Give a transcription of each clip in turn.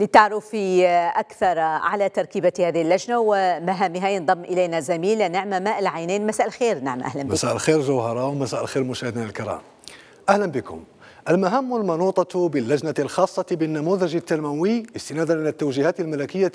للتعرف أكثر على تركيبة هذه اللجنة ومهامها ينضم إلينا زميلة نعمة ماء العينين مساء الخير نعمة أهلا بكم مساء الخير جوهرة ومساء الخير مشاهدينا الكرام أهلا بكم المهام المنوطة باللجنة الخاصة بالنموذج التنموي استنادا إلى التوجيهات الملكية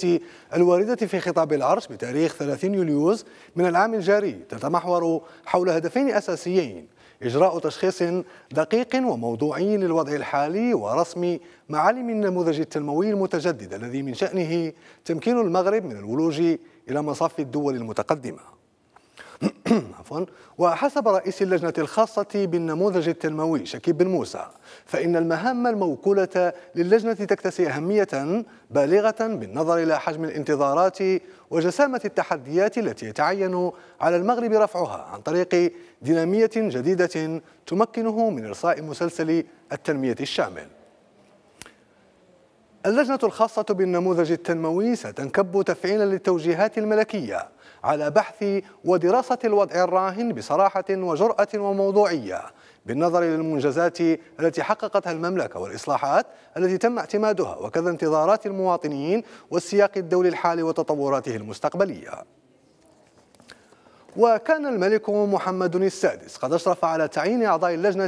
الواردة في خطاب العرش بتاريخ 30 يوليوز من العام الجاري تتمحور حول هدفين أساسيين إجراء تشخيص دقيق وموضوعي للوضع الحالي ورسم معالم النموذج التنموي المتجدد الذي من شأنه تمكين المغرب من الولوج إلى مصاف الدول المتقدمة عفوا وحسب رئيس اللجنة الخاصة بالنموذج التنموي شكيب بن موسى فإن المهام الموكولة للجنة تكتسي أهمية بالغة بالنظر إلى حجم الانتظارات وجسامة التحديات التي يتعين على المغرب رفعها عن طريق دينامية جديدة تمكنه من إرساء مسلسل التنمية الشامل اللجنة الخاصة بالنموذج التنموي ستنكب تفعيلا للتوجيهات الملكية على بحث ودراسة الوضع الراهن بصراحة وجرأة وموضوعية بالنظر للمنجزات التي حققتها المملكة والإصلاحات التي تم اعتمادها وكذا انتظارات المواطنين والسياق الدولي الحالي وتطوراته المستقبلية وكان الملك محمد السادس قد أشرف على تعيين أعضاء اللجنة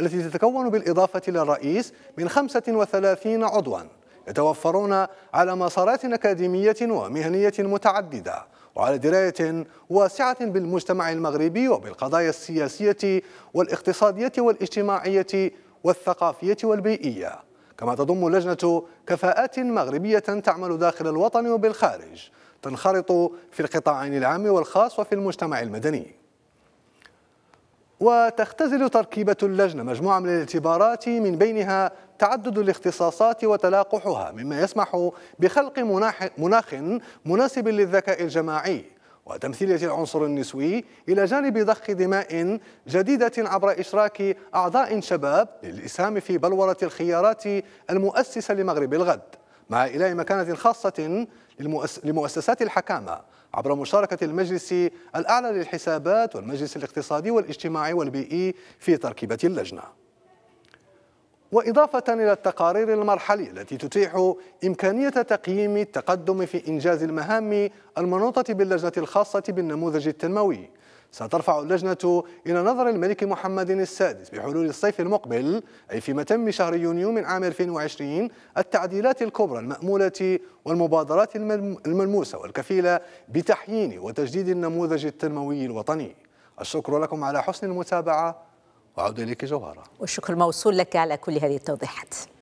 التي تتكون بالإضافة للرئيس من 35 عضواً يتوفرون على مسارات أكاديمية ومهنية متعددة وعلى دراية واسعة بالمجتمع المغربي وبالقضايا السياسية والاقتصادية والاجتماعية والثقافية والبيئية كما تضم لجنة كفاءات مغربية تعمل داخل الوطن وبالخارج تنخرط في القطاعين العام والخاص وفي المجتمع المدني وتختزل تركيبة اللجنة مجموعة من الاعتبارات من بينها تعدد الاختصاصات وتلاقحها مما يسمح بخلق مناخ مناسب للذكاء الجماعي وتمثيلية العنصر النسوي إلى جانب ضخ دماء جديدة عبر إشراك أعضاء شباب للإسهام في بلورة الخيارات المؤسسة لمغرب الغد مع إلاء مكانة خاصة لمؤسسات الحكامة عبر مشاركة المجلس الأعلى للحسابات والمجلس الاقتصادي والاجتماعي والبيئي في تركيبة اللجنة وإضافة إلى التقارير المرحلية التي تتيح إمكانية تقييم التقدم في إنجاز المهام المنوطة باللجنة الخاصة بالنموذج التنموي سترفع اللجنة إلى نظر الملك محمد السادس بحلول الصيف المقبل أي في متم شهر يونيو من عام 2020 التعديلات الكبرى المأمولة والمبادرات الملموسة والكفيلة بتحيين وتجديد النموذج التنموي الوطني الشكر لكم على حسن المتابعة وعود إليك جوهرة والشكر موصول لك على كل هذه التوضيحات